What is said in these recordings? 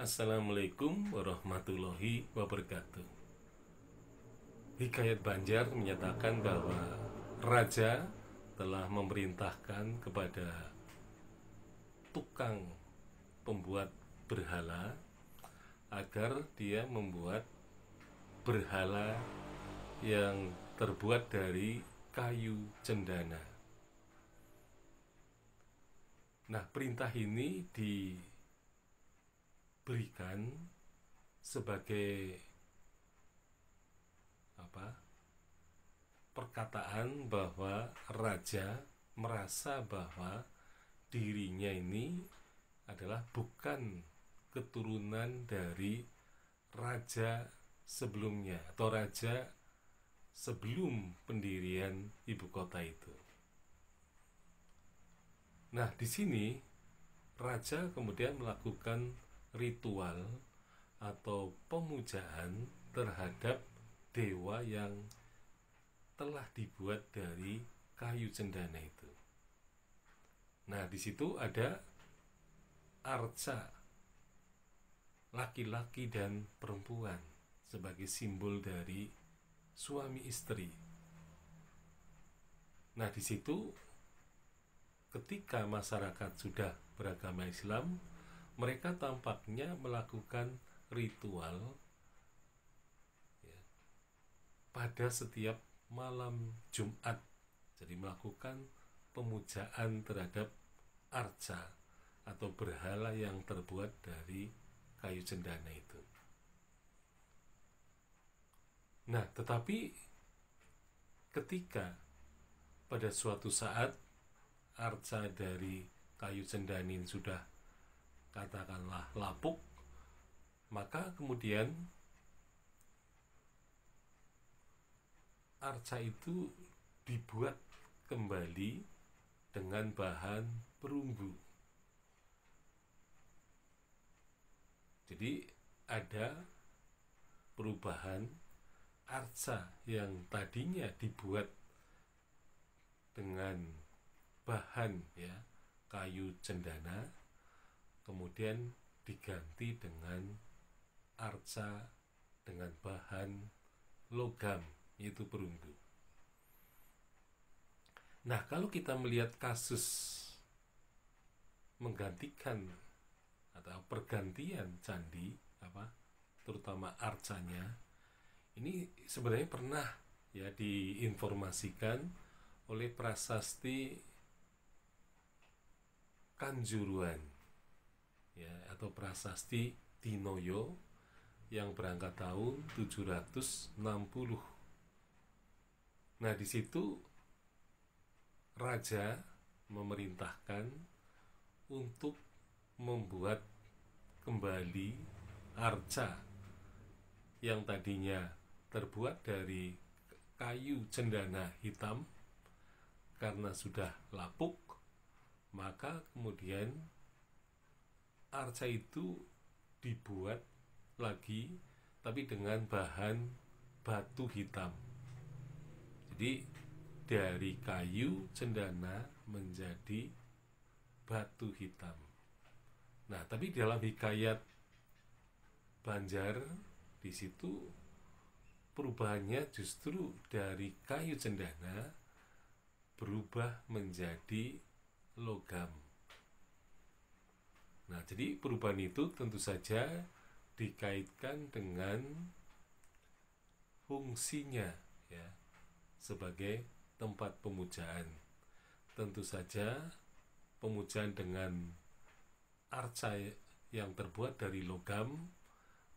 Assalamualaikum warahmatullahi wabarakatuh. Hikayat Banjar menyatakan bahwa raja telah memerintahkan kepada tukang pembuat berhala agar dia membuat berhala yang terbuat dari kayu cendana. Nah, perintah ini di berikan sebagai apa perkataan bahwa raja merasa bahwa dirinya ini adalah bukan keturunan dari raja sebelumnya atau raja sebelum pendirian ibu kota itu. Nah, di sini raja kemudian melakukan ritual atau pemujaan terhadap dewa yang telah dibuat dari kayu cendana itu. Nah, di situ ada arca laki-laki dan perempuan sebagai simbol dari suami istri. Nah, di situ ketika masyarakat sudah beragama Islam, mereka tampaknya melakukan ritual ya, pada setiap malam Jumat. Jadi melakukan pemujaan terhadap arca atau berhala yang terbuat dari kayu cendana itu. Nah, tetapi ketika pada suatu saat arca dari kayu cendana ini sudah katakanlah lapuk maka kemudian arca itu dibuat kembali dengan bahan perunggu jadi ada perubahan arca yang tadinya dibuat dengan bahan ya kayu cendana kemudian diganti dengan arca dengan bahan logam yaitu perunggu. Nah, kalau kita melihat kasus menggantikan atau pergantian candi apa terutama arcanya ini sebenarnya pernah ya diinformasikan oleh prasasti Kanjuruan ya atau prasasti Tinoyo yang berangkat tahun 760. Nah, di situ raja memerintahkan untuk membuat kembali arca yang tadinya terbuat dari kayu cendana hitam karena sudah lapuk maka kemudian arca itu dibuat lagi tapi dengan bahan batu hitam jadi dari kayu cendana menjadi batu hitam nah tapi dalam hikayat Banjar di situ perubahannya justru dari kayu cendana berubah menjadi logam Nah, jadi perubahan itu tentu saja dikaitkan dengan fungsinya ya sebagai tempat pemujaan. Tentu saja pemujaan dengan arca yang terbuat dari logam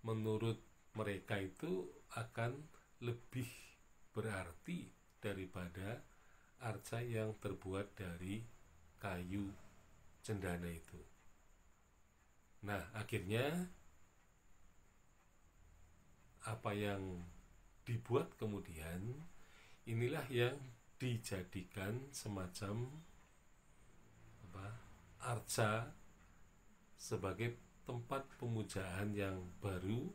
menurut mereka itu akan lebih berarti daripada arca yang terbuat dari kayu cendana itu. Nah, akhirnya apa yang dibuat kemudian inilah yang dijadikan semacam apa arca sebagai tempat pemujaan yang baru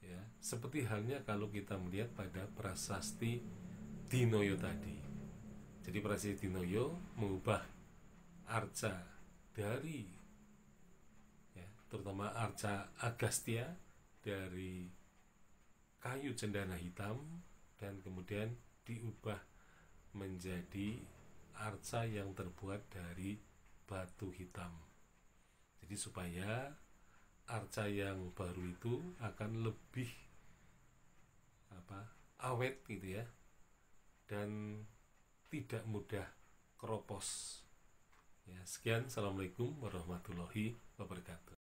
ya seperti halnya kalau kita melihat pada prasasti Dinoyo tadi jadi prasasti Dinoyo mengubah arca dari terutama Arca Agastya dari kayu cendana hitam dan kemudian diubah menjadi arca yang terbuat dari batu hitam. Jadi supaya arca yang baru itu akan lebih apa awet gitu ya dan tidak mudah keropos. Ya, sekian, assalamualaikum warahmatullahi wabarakatuh.